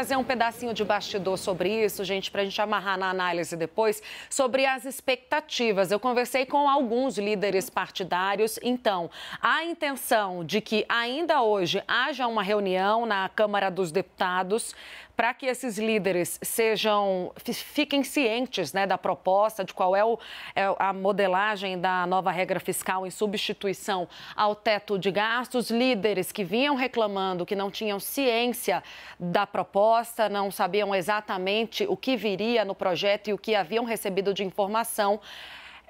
trazer um pedacinho de bastidor sobre isso, gente, para a gente amarrar na análise depois, sobre as expectativas. Eu conversei com alguns líderes partidários. Então, a intenção de que ainda hoje haja uma reunião na Câmara dos Deputados para que esses líderes sejam fiquem cientes né, da proposta, de qual é, o, é a modelagem da nova regra fiscal em substituição ao teto de gastos. Líderes que vinham reclamando que não tinham ciência da proposta, não sabiam exatamente o que viria no projeto e o que haviam recebido de informação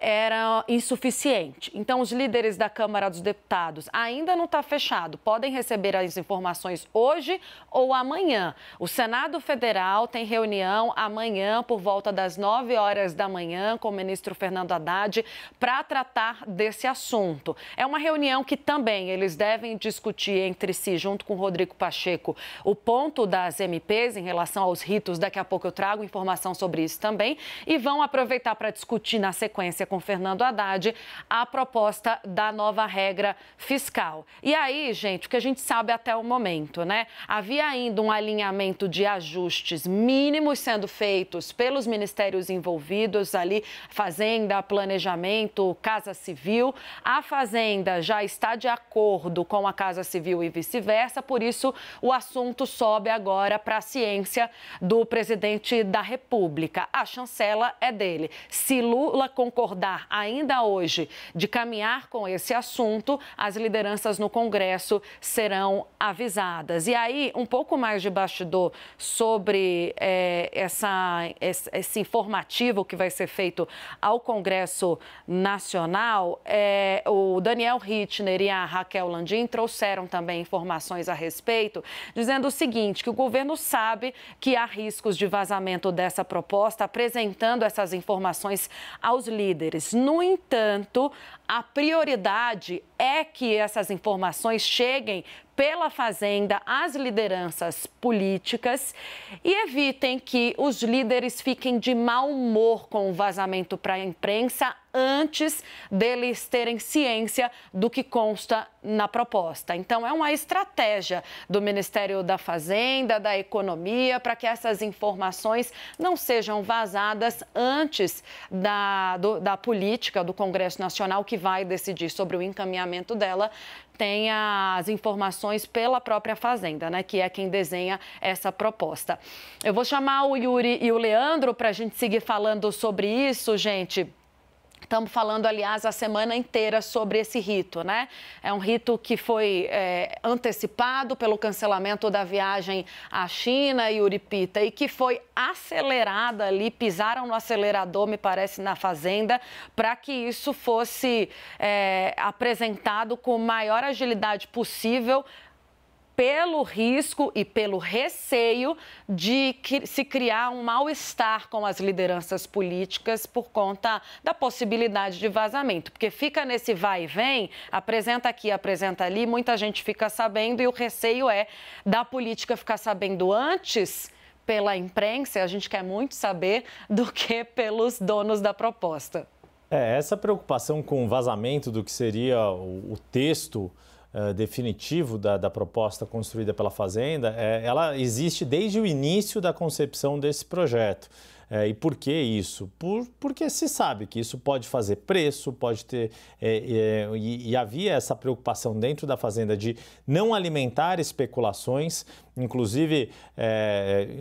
era insuficiente. Então, os líderes da Câmara dos Deputados ainda não está fechado. Podem receber as informações hoje ou amanhã. O Senado Federal tem reunião amanhã por volta das 9 horas da manhã com o ministro Fernando Haddad para tratar desse assunto. É uma reunião que também eles devem discutir entre si, junto com Rodrigo Pacheco, o ponto das MPs em relação aos ritos. Daqui a pouco eu trago informação sobre isso também. E vão aproveitar para discutir na sequência com Fernando Haddad a proposta da nova regra fiscal. E aí, gente, o que a gente sabe até o momento, né? Havia ainda um alinhamento de ajustes mínimos sendo feitos pelos ministérios envolvidos ali, Fazenda, Planejamento, Casa Civil. A Fazenda já está de acordo com a Casa Civil e vice-versa, por isso o assunto sobe agora para a ciência do presidente da República. A chancela é dele. Se Lula concordar acordar ainda hoje de caminhar com esse assunto, as lideranças no Congresso serão avisadas. E aí, um pouco mais de bastidor sobre é, essa, esse informativo que vai ser feito ao Congresso Nacional, é, o Daniel Hitner e a Raquel Landim trouxeram também informações a respeito, dizendo o seguinte, que o governo sabe que há riscos de vazamento dessa proposta, apresentando essas informações aos líderes. No entanto, a prioridade é que essas informações cheguem pela Fazenda às lideranças políticas e evitem que os líderes fiquem de mau humor com o vazamento para a imprensa antes deles terem ciência do que consta na proposta. Então, é uma estratégia do Ministério da Fazenda, da Economia, para que essas informações não sejam vazadas antes da, do, da política do Congresso Nacional, que vai decidir sobre o encaminhamento desmatamento dela, tem as informações pela própria Fazenda, né, que é quem desenha essa proposta. Eu vou chamar o Yuri e o Leandro para a gente seguir falando sobre isso, gente. Estamos falando, aliás, a semana inteira sobre esse rito, né? É um rito que foi é, antecipado pelo cancelamento da viagem à China e Uripita e que foi acelerada ali, pisaram no acelerador, me parece, na Fazenda, para que isso fosse é, apresentado com maior agilidade possível pelo risco e pelo receio de se criar um mal-estar com as lideranças políticas por conta da possibilidade de vazamento. Porque fica nesse vai e vem, apresenta aqui, apresenta ali, muita gente fica sabendo e o receio é da política ficar sabendo antes pela imprensa, a gente quer muito saber, do que pelos donos da proposta. É, essa preocupação com o vazamento do que seria o, o texto eh, definitivo da, da, proposta construída pela Fazenda, é, ela existe desde o início da concepção desse projeto. É, e por que isso? Por, porque se sabe que isso pode fazer preço, pode ter. É, é, e, e, havia essa preocupação dentro da Fazenda de não alimentar especulações, inclusive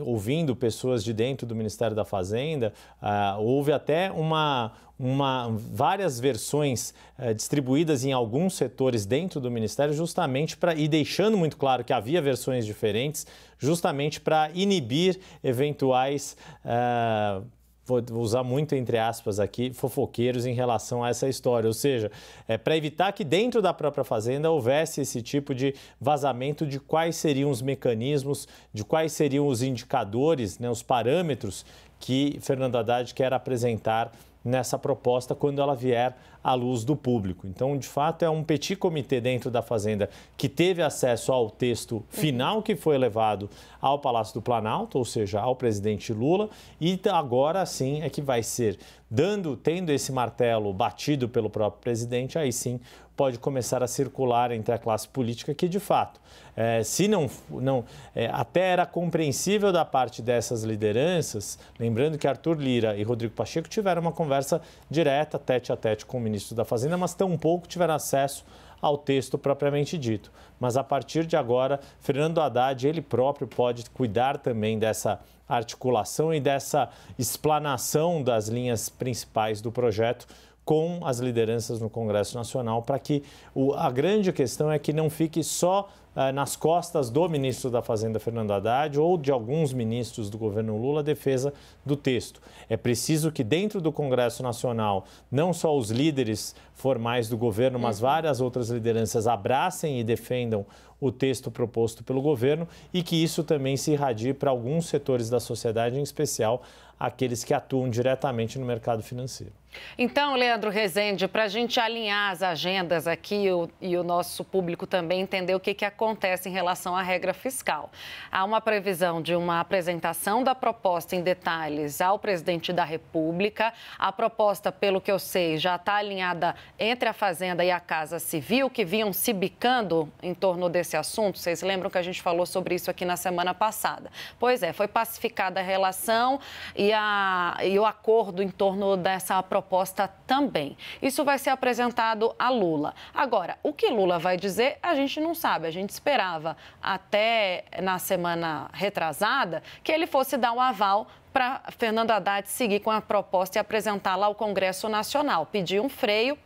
ouvindo pessoas de dentro do Ministério da Fazenda, ah, houve até uma uma, várias versões eh, distribuídas em alguns setores dentro do Ministério, justamente para, e deixando muito claro que havia versões diferentes, justamente para inibir eventuais. Eh, vou usar muito entre aspas aqui, fofoqueiros em relação a essa história. Ou seja, é para evitar que dentro da própria fazenda houvesse esse tipo de vazamento de quais seriam os mecanismos, de quais seriam os indicadores, né, os parâmetros que Fernando Haddad quer apresentar nessa proposta quando ela vier à luz do público. Então, de fato, é um petit comitê dentro da Fazenda que teve acesso ao texto final que foi levado ao Palácio do Planalto, ou seja, ao presidente Lula, e agora sim é que vai ser dando, tendo esse martelo batido pelo próprio presidente, aí sim pode começar a circular entre a classe política que de fato, é, se não, não é, até era compreensível da parte dessas lideranças, lembrando que Arthur Lira e Rodrigo Pacheco tiveram uma conversa direta, tete a tete com o ministro da Fazenda, mas tampouco pouco tiveram acesso ao texto propriamente dito. Mas a partir de agora, Fernando Haddad, ele próprio, pode cuidar também dessa articulação e dessa explanação das linhas principais do projeto com as lideranças no Congresso Nacional, para que o, a grande questão é que não fique só ah, nas costas do ministro da Fazenda, Fernando Haddad, ou de alguns ministros do governo Lula, a defesa do texto. É preciso que, dentro do Congresso Nacional, não só os líderes formais do governo, mas uhum. várias outras lideranças abracem e defendam o texto proposto pelo governo e que isso também se irradie para alguns setores da sociedade, em especial aqueles que atuam diretamente no mercado financeiro. Então, Leandro Rezende, para a gente alinhar as agendas aqui o, e o nosso público também entender o que, que acontece acontece em relação à regra fiscal. Há uma previsão de uma apresentação da proposta em detalhes ao presidente da República. A proposta, pelo que eu sei, já está alinhada entre a Fazenda e a Casa Civil, que vinham se bicando em torno desse assunto. Vocês lembram que a gente falou sobre isso aqui na semana passada? Pois é, foi pacificada a relação e, a, e o acordo em torno dessa proposta também. Isso vai ser apresentado a Lula. Agora, o que Lula vai dizer, a gente não sabe. A gente esperava até na semana retrasada que ele fosse dar o um aval para Fernando Haddad seguir com a proposta e apresentá-la ao Congresso Nacional. Pediu um freio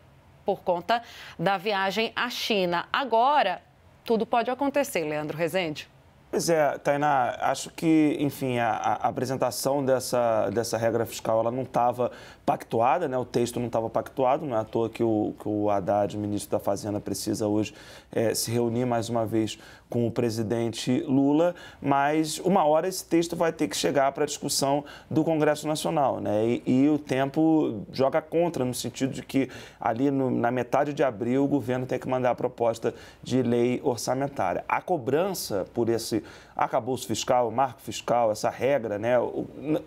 por conta da viagem à China. Agora, tudo pode acontecer, Leandro Rezende. Pois é, Tainá, acho que, enfim, a, a apresentação dessa, dessa regra fiscal ela não estava pactuada, né? o texto não estava pactuado, não é à toa que o, que o Haddad, ministro da Fazenda, precisa hoje é, se reunir mais uma vez com o presidente Lula, mas uma hora esse texto vai ter que chegar para a discussão do Congresso Nacional. Né? E, e, o tempo joga contra, no sentido de que ali no, na metade de abril o governo tem que mandar a proposta de lei orçamentária. A cobrança por esse arcabouço fiscal, marco fiscal, essa regra, né?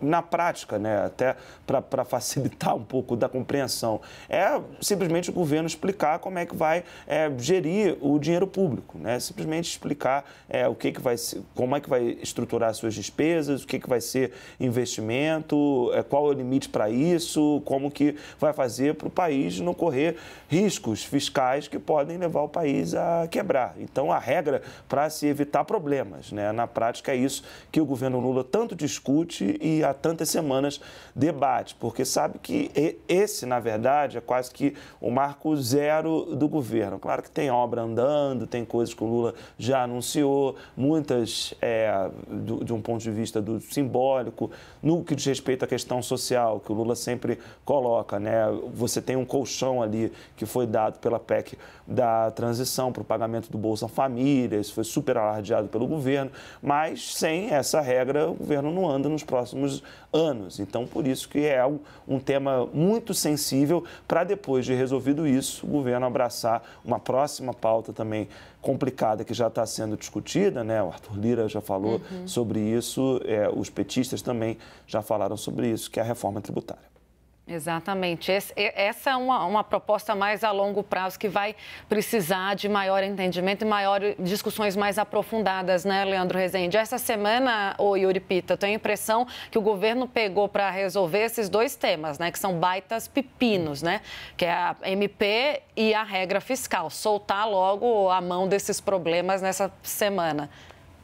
na prática, né? até para facilitar um pouco da compreensão, é simplesmente o governo explicar como é que vai é, gerir o dinheiro público, né? simplesmente explicar explicar é, o que, que vai como é que vai estruturar suas despesas, o que, que vai ser investimento, é, qual é o limite para isso, como que vai fazer para o país não correr riscos fiscais que podem levar o país a quebrar. Então, a regra para se evitar problemas. Né? Na prática, é isso que o governo Lula tanto discute e há tantas semanas debate, porque sabe que esse, na verdade, é quase que o marco zero do governo. Claro que tem obra andando, tem coisas que o Lula já anunciou, muitas é, do, de um ponto de vista do simbólico, no que diz respeito à questão social, que o Lula sempre coloca. Né? Você tem um colchão ali que foi dado pela PEC da transição para o pagamento do Bolsa Família, isso foi super alardeado pelo governo, mas sem essa regra o governo não anda nos próximos anos. Então, por isso que é um, um tema muito sensível para depois de resolvido isso, o governo abraçar uma próxima pauta também complicada que já está sendo discutida, né? O Arthur Lira já falou uhum. sobre isso, é, os petistas também já falaram sobre isso, que é a reforma tributária. Exatamente. Esse, essa é uma, uma proposta mais a longo prazo que vai precisar de maior entendimento e maiores discussões mais aprofundadas, né, Leandro Rezende? Essa semana, o Yuri Pita, tenho a impressão que o governo pegou para resolver esses dois temas, né, que são baitas pepinos, né, que é a MP e a regra fiscal. Soltar logo a mão desses problemas nessa semana.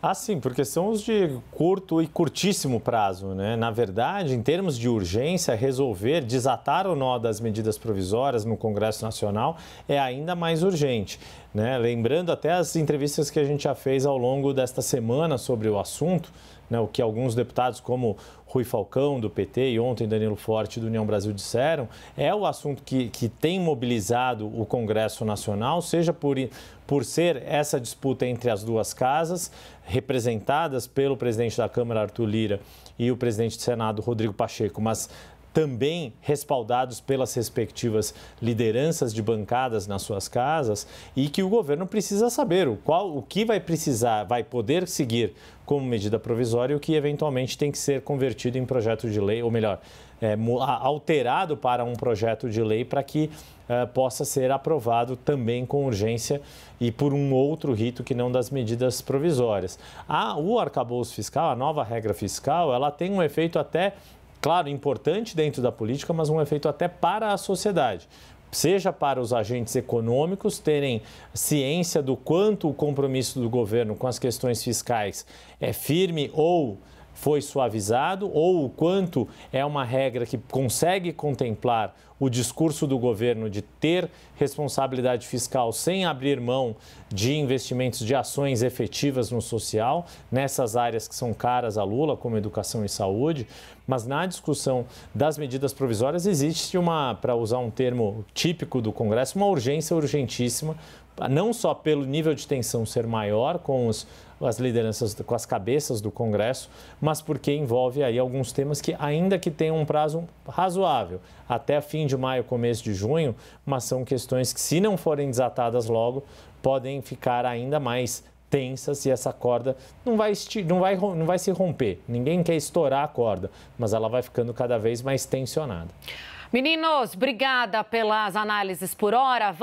Ah, sim, porque são os de curto e curtíssimo prazo, né? Na verdade, em termos de urgência, resolver, desatar o nó das medidas provisórias no Congresso Nacional é ainda mais urgente. Né? Lembrando até as entrevistas que a gente já fez ao longo desta semana sobre o assunto, né, o que alguns deputados como Rui Falcão, do PT, e ontem Danilo Forte, do União Brasil, disseram, é o assunto que, que tem mobilizado o Congresso Nacional, seja por, por ser essa disputa entre as duas casas, representadas pelo presidente da Câmara, Arthur Lira, e o presidente do Senado, Rodrigo Pacheco, mas também respaldados pelas respectivas lideranças de bancadas nas suas casas e que o governo precisa saber o qual o que vai precisar, vai poder seguir como medida provisória e o que eventualmente tem que ser convertido em projeto de lei, ou melhor, é, alterado para um projeto de lei para que é, possa ser aprovado também com urgência e por um outro rito que não das medidas provisórias. A, o arcabouço fiscal, a nova regra fiscal, ela tem um efeito até claro, importante dentro da política, mas um efeito até para a sociedade seja para os agentes econômicos terem ciência do quanto o compromisso do governo com as questões fiscais é firme ou foi suavizado ou o quanto é uma regra que consegue contemplar o discurso do governo de ter responsabilidade fiscal sem abrir mão de investimentos de ações efetivas no social, nessas áreas que são caras a Lula, como educação e saúde, mas na discussão das medidas provisórias existe uma, para usar um termo típico do Congresso, uma urgência urgentíssima, não só pelo nível de tensão ser maior com os as lideranças, com as cabeças do Congresso, mas porque envolve aí alguns temas que, ainda que tenham um prazo razoável, até fim de maio, começo de junho, mas são questões que, se não forem desatadas logo, podem ficar ainda mais tensas e essa corda não vai, não, vai, não vai se romper. Ninguém quer estourar a corda, mas ela vai ficando cada vez mais tensionada. Meninos, obrigada pelas análises por hora.